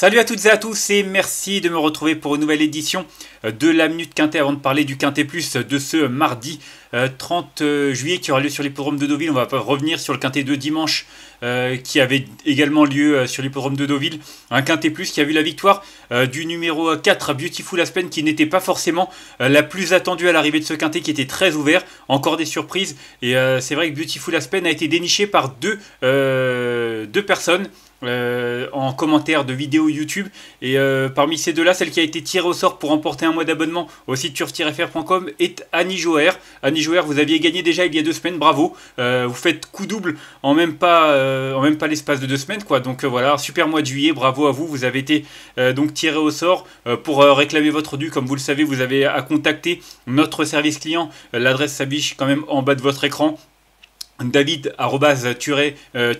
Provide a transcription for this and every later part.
Salut à toutes et à tous et merci de me retrouver pour une nouvelle édition euh, de la Minute Quintet avant de parler du Quintet Plus euh, de ce mardi 30 euh, juillet qui aura lieu sur l'hippodrome de Deauville. On va revenir sur le Quintet de dimanche qui avait également lieu sur l'hippodrome de Deauville. Un Quintet Plus qui a vu la victoire du numéro 4 Beautiful Aspen qui n'était pas forcément la plus attendue à l'arrivée de ce Quintet qui était très ouvert. Encore des surprises et c'est vrai que Beautiful Aspen a été déniché par deux, deux personnes. Euh, en commentaire de vidéos YouTube. Et euh, parmi ces deux-là, celle qui a été tirée au sort pour emporter un mois d'abonnement au site turf-fr.com est Annie Joer. Annie Joer, vous aviez gagné déjà il y a deux semaines, bravo. Euh, vous faites coup double en même pas, en même pas l'espace de deux semaines, quoi. Donc voilà, super mois de juillet, bravo à vous. Vous avez été donc tiré au sort pour réclamer votre dû. Comme vous le savez, vous avez à contacter notre service client. L'adresse s'affiche quand même en bas de votre écran david euh,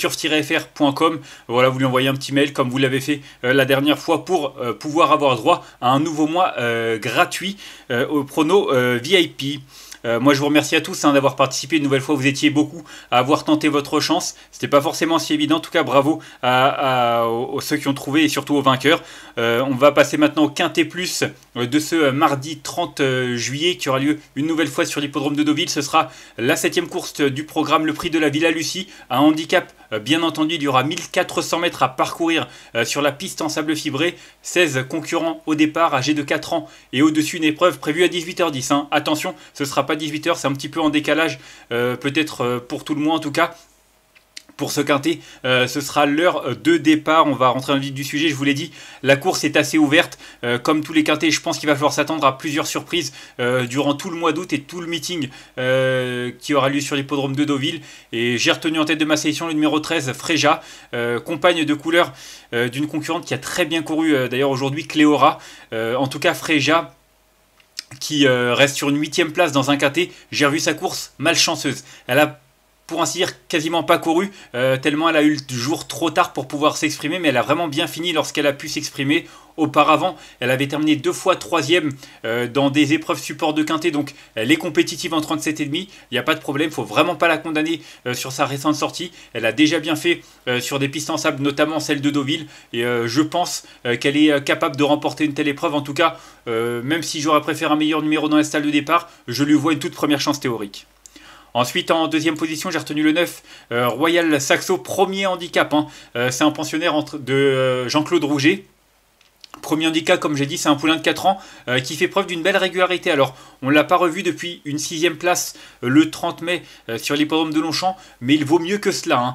frcom Voilà, vous lui envoyez un petit mail comme vous l'avez fait euh, la dernière fois pour euh, pouvoir avoir droit à un nouveau mois gratuit au prono VIP. Euh, moi, je vous remercie à tous hein, d'avoir participé une nouvelle fois. Vous étiez beaucoup à avoir tenté votre chance. C'était pas forcément si évident. En tout cas, bravo à, ceux qui ont trouvé et surtout aux vainqueurs. Euh, on va passer maintenant au quintet plus euh, de ce mardi 30 juillet qui aura lieu une nouvelle fois sur l'hippodrome de Deauville. Ce sera la septième course du programme Le Prix de la Villa Lucie, un handicap euh, bien entendu, il y aura 1400 mètres à parcourir euh, sur la piste en sable fibré. 16 concurrents au départ, âgés de 4 ans et au-dessus, une épreuve prévue à 18h10. Hein. Attention, ce ne sera pas 18h, c'est un petit peu en décalage, euh, peut-être pour tout le monde en tout cas pour ce quintet. Euh, ce sera l'heure euh, de départ. On va rentrer dans le vif du sujet. Je vous l'ai dit, la course est assez ouverte. Euh, comme tous les quintets, je pense qu'il va falloir s'attendre à plusieurs surprises durant tout le mois d'août et tout le meeting qui aura lieu sur l'hippodrome de Deauville. Et j'ai retenu en tête de ma sélection le numéro 13, Freja, compagne de couleur d'une concurrente qui a très bien couru d'ailleurs aujourd'hui, Cléora. en tout cas, Freja, qui reste sur une huitième place dans un quintet. J'ai revu sa course malchanceuse. Elle a pour ainsi dire, quasiment pas courue, euh, tellement elle a eu le jour trop tard pour pouvoir s'exprimer, mais elle a vraiment bien fini lorsqu'elle a pu s'exprimer. Auparavant, elle avait terminé deux fois troisième euh, dans des épreuves support de quintet, donc elle est compétitive en 37,5. Il n'y a pas de problème, il faut vraiment pas la condamner euh, sur sa récente sortie. Elle a déjà bien fait sur des pistes en sable, notamment celle de Deauville, et je pense qu'elle est capable de remporter une telle épreuve. En tout cas, même si j'aurais préféré un meilleur numéro dans la salle de départ, je lui vois une toute première chance théorique. Ensuite, en deuxième position, j'ai retenu le 9, euh, Royal Saxo, premier handicap. Hein. Euh, c'est un pensionnaire de euh, Jean-Claude Rouget. Premier handicap, comme j'ai dit, c'est un poulain de 4 ans euh, qui fait preuve d'une belle régularité. Alors, on ne l'a pas revu depuis une sixième place euh, le 30 mai euh, sur l'hippodrome de Longchamp, mais il vaut mieux que cela. Hein.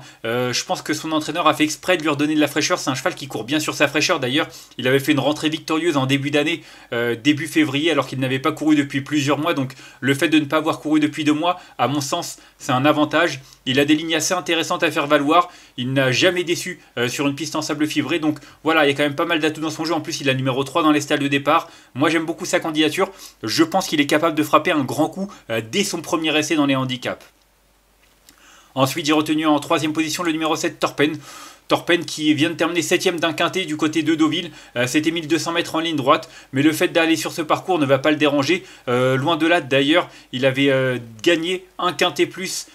je pense que son entraîneur a fait exprès de lui redonner de la fraîcheur. C'est un cheval qui court bien sur sa fraîcheur. D'ailleurs, il avait fait une rentrée victorieuse en début d'année, début février, alors qu'il n'avait pas couru depuis plusieurs mois. Donc, le fait de ne pas avoir couru depuis deux mois, à mon sens, c'est un avantage. Il a des lignes assez intéressantes à faire valoir. Il n'a jamais déçu sur une piste en sable fibré. Donc, voilà, il y a quand même pas mal d'atouts dans son jeu. En plus, la il numéro 3 dans les stades de départ. Moi j'aime beaucoup sa candidature. Je pense qu'il est capable de frapper un grand coup euh, dès son premier essai dans les handicaps. Ensuite, j'ai retenu en troisième position le numéro 7 Torpen. Peine qui vient de terminer 7ème d'un quintet du côté de Deauville. Euh, c'était 1200 mètres en ligne droite, mais le fait d'aller sur ce parcours ne va pas le déranger. Euh, loin de là, d'ailleurs, il avait euh, gagné un quintet plus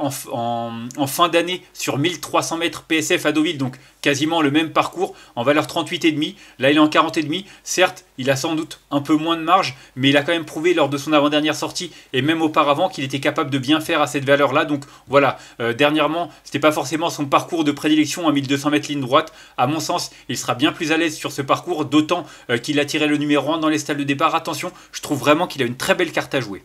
en, fin d'année sur 1300 mètres PSF à Deauville, donc quasiment le même parcours en valeur 38,5. Là, il est en 40,5. Certes, il a sans doute un peu moins de marge, mais il a quand même prouvé lors de son avant-dernière sortie et même auparavant qu'il était capable de bien faire à cette valeur-là. Donc voilà, dernièrement, c'était pas forcément son parcours de prédilection à 1200 mètres ligne droite. À mon sens, il sera bien plus à l'aise sur ce parcours, d'autant euh, qu'il a tiré le numéro 1 dans les stades de départ. Attention, je trouve vraiment qu'il a une très belle carte à jouer.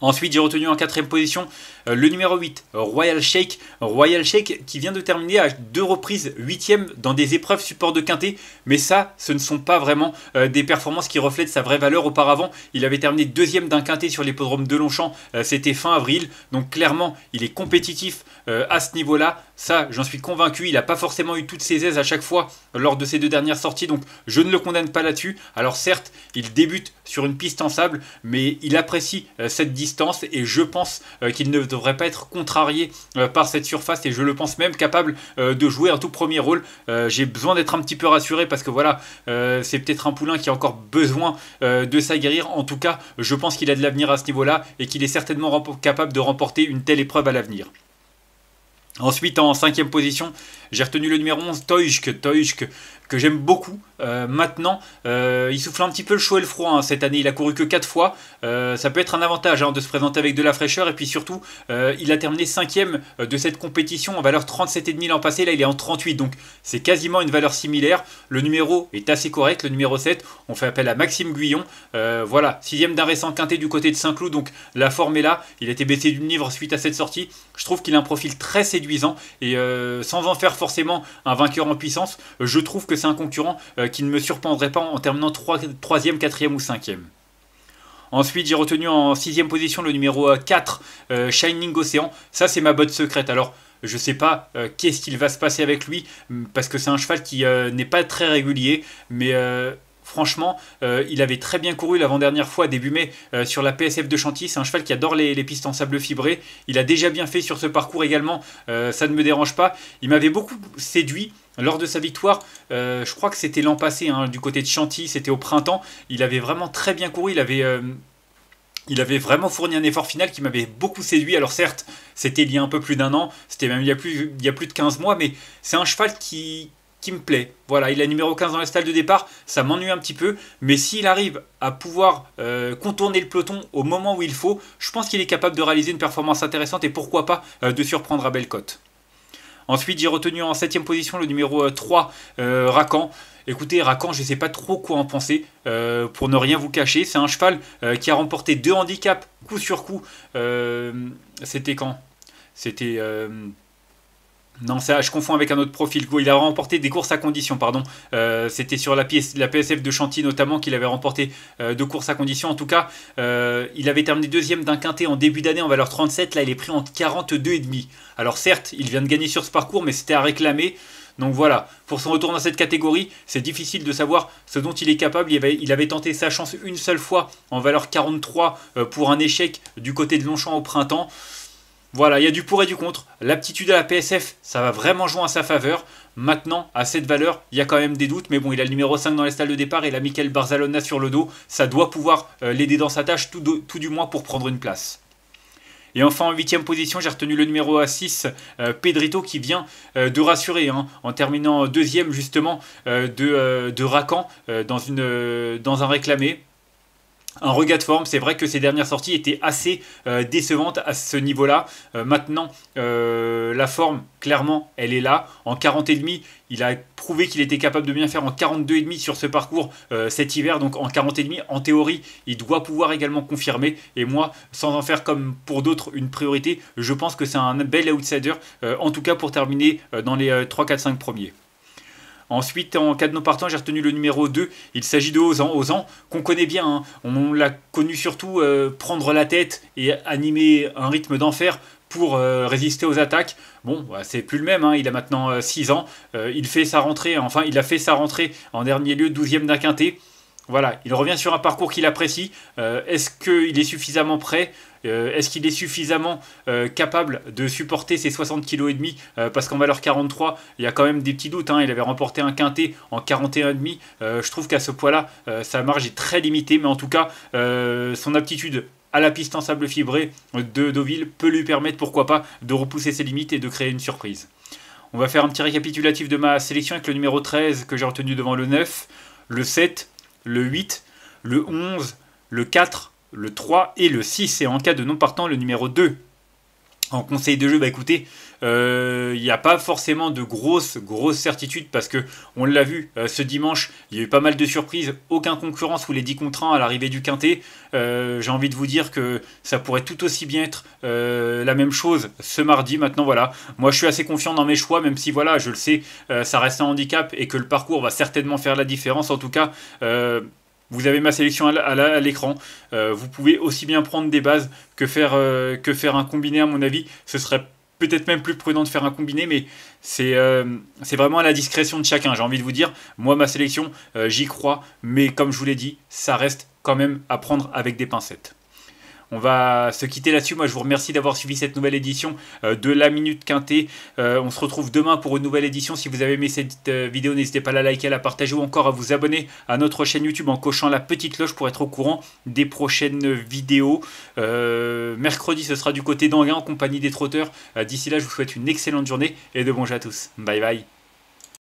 Ensuite, j'ai retenu en quatrième position euh, le numéro 8, Royal Shake. Royal Shake qui vient de terminer à deux reprises huitième dans des épreuves support de quintet. Mais ça, ce ne sont pas vraiment euh, des performances qui reflètent sa vraie valeur. Auparavant, il avait terminé deuxième d'un quintet sur l'hippodrome de Longchamp. Euh, c'était fin avril. Donc clairement, il est compétitif à ce niveau-là. Ça, j'en suis convaincu. Il n'a pas forcément eu toutes ses aises à chaque fois lors de ses deux dernières sorties. Donc je ne le condamne pas là-dessus. Alors certes, il débute sur une piste en sable, mais il apprécie cette distance et je pense euh, qu'il ne devrait pas être contrarié euh, par cette surface et je le pense même capable euh, de jouer un tout premier rôle. J'ai besoin d'être un petit peu rassuré parce que voilà, c'est peut-être un poulain qui a encore besoin de s'aguerrir. En tout cas, je pense qu'il a de l'avenir à ce niveau-là et qu'il est certainement capable de remporter une telle épreuve à l'avenir. Ensuite, en cinquième position, j'ai retenu le numéro 11, Toijk que j'aime beaucoup. Euh, maintenant, euh, il souffle un petit peu le chaud et le froid hein, cette année. Il a couru que 4 fois. Euh, ça peut être un avantage hein, de se présenter avec de la fraîcheur. Et puis surtout, il a terminé 5ème de cette compétition en valeur 37,5 l'an passé. Là, il est en 38. Donc, c'est quasiment une valeur similaire. Le numéro est assez correct. Le numéro 7, on fait appel à Maxime Guyon. voilà, 6ème d'un récent quintet du côté de Saint-Cloud. Donc, la forme est là. Il a été baissé d'une livre suite à cette sortie. Je trouve qu'il a un profil très séduisant. Et sans en faire forcément un vainqueur en puissance, je trouve que c'est un concurrent euh, qui ne me surprendrait pas en terminant 3, ème 4e ou 5e. Ensuite, j'ai retenu en sixième position le numéro 4, euh, euh, Shining Ocean. Ça, c'est ma botte secrète. Alors, je sais pas qu'est-ce qu'il va se passer avec lui, parce que c'est un cheval qui n'est pas très régulier, mais Franchement, euh, il avait très bien couru l'avant-dernière fois début mai euh, sur la PSF de Chantilly. C'est un cheval qui adore les, pistes en sable fibré. Il a déjà bien fait sur ce parcours également. Euh, ça ne me dérange pas. Il m'avait beaucoup séduit. Lors de sa victoire, je crois que c'était l'an passé, hein, du côté de Chantilly, c'était au printemps. Il avait vraiment très bien couru, il avait il avait vraiment fourni un effort final qui m'avait beaucoup séduit. Alors certes, c'était il y a un peu plus d'un an, c'était même il y, a plus, il y a plus de 15 mois, mais c'est un cheval qui, qui me plaît. Voilà, il est numéro 15 dans la stalle de départ, ça m'ennuie un petit peu, mais s'il arrive à pouvoir euh, contourner le peloton au moment où il faut, je pense qu'il est capable de réaliser une performance intéressante et pourquoi pas euh, de surprendre à Bellecote. Ensuite, j'ai retenu en 7 position le numéro 3, euh, Racan. Écoutez, Racan, je ne sais pas trop quoi en penser, pour ne rien vous cacher. C'est un cheval qui a remporté deux handicaps coup sur coup. C'était quand C'était non, ça, je confonds avec un autre profil. Il a remporté des courses à condition, pardon. Euh, c'était sur la, PSF de Chantilly notamment qu'il avait remporté euh, de deux courses à condition. En tout cas, euh, il avait terminé deuxième d'un quintet en début d'année en valeur 37. Là, il est pris en 42,5. Alors certes, il vient de gagner sur ce parcours, mais c'était à réclamer. Donc voilà, pour son retour dans cette catégorie, c'est difficile de savoir ce dont il est capable. il avait, tenté sa chance une seule fois en valeur 43 pour un échec du côté de Longchamp au printemps. Voilà, il y a du pour et du contre. L'aptitude à la PSF, ça va vraiment jouer en sa faveur. Maintenant, à cette valeur, il y a quand même des doutes, mais bon, il a le numéro 5 dans les stalles de départ, et la Barzalona sur le dos, ça doit pouvoir euh, l'aider dans sa tâche, tout, du moins pour prendre une place. Et enfin, en huitième position, j'ai retenu le numéro 6, euh, Pedrito, qui vient euh, de rassurer, hein, en terminant deuxième justement de, Racan dans un réclamé un regard de forme. C'est vrai que ses dernières sorties étaient assez euh, décevantes à ce niveau-là. Euh, maintenant, euh, la forme, clairement, elle est là. En 40,5, il a prouvé qu'il était capable de bien faire en 42,5 sur ce parcours cet hiver. Donc en 40,5, en théorie, il doit pouvoir également confirmer. Et moi, sans en faire comme pour d'autres une priorité, je pense que c'est un bel outsider, en tout cas pour terminer dans les 3, 4, 5 premiers. Ensuite, en cas de non partant, j'ai retenu le numéro 2. Il s'agit de Ozan. Ozan, qu'on connaît bien. Hein. On, l'a connu surtout euh, prendre la tête et animer un rythme d'enfer pour euh, résister aux attaques. Bon, bah, c'est plus le même, hein. il a maintenant 6 euh, ans, il fait sa rentrée, enfin il a fait sa rentrée en dernier lieu 12e d'un quintet. Voilà, il revient sur un parcours qu'il apprécie. Est-ce qu'il est suffisamment prêt euh, est-ce qu'il est suffisamment euh, capable de supporter ses 60 kg et demi euh, Parce qu'en valeur 43, il y a quand même des petits doutes. Hein. Il avait remporté un quintet en 41,5. je trouve qu'à ce poids-là, sa marge est très limitée. Mais en tout cas, son aptitude à la piste en sable fibré de Deauville peut lui permettre, pourquoi pas, de repousser ses limites et de créer une surprise. On va faire un petit récapitulatif de ma sélection avec le numéro 13 que j'ai retenu devant le 9, le 7, le 8, le 11, le 4, le 3 et le 6, et en cas de non partant, le numéro 2. En conseil de jeu, bah écoutez, il euh, n'y a pas forcément de grosses, grosses certitudes parce que on l'a vu euh, ce dimanche, il y a eu pas mal de surprises, aucun concurrent sous les 10 contre 1 à l'arrivée du Quintet. Euh, j'ai envie de vous dire que ça pourrait tout aussi bien être la même chose ce mardi. Maintenant, voilà, moi je suis assez confiant dans mes choix, même si voilà, je le sais, ça reste un handicap et que le parcours va certainement faire la différence. En tout cas, vous avez ma sélection à l'écran. Euh, vous pouvez aussi bien prendre des bases que faire, euh, que faire un combiné, à mon avis. Ce serait peut-être même plus prudent de faire un combiné, mais euh, c'est vraiment à la discrétion de chacun. J'ai envie de vous dire, moi, ma sélection, j'y crois, mais comme je vous l'ai dit, ça reste quand même à prendre avec des pincettes. On va se quitter là-dessus. Moi, je vous remercie d'avoir suivi cette nouvelle édition euh, de La Minute Quintée. Euh, on se retrouve demain pour une nouvelle édition. Si vous avez aimé cette euh, vidéo, n'hésitez pas à la liker, à la partager ou encore à vous abonner à notre chaîne YouTube en cochant la petite cloche pour être au courant des prochaines vidéos. mercredi, ce sera du côté d'Anguin en compagnie des trotteurs. D'ici là, je vous souhaite une excellente journée et de bons jeux à tous. Bye bye.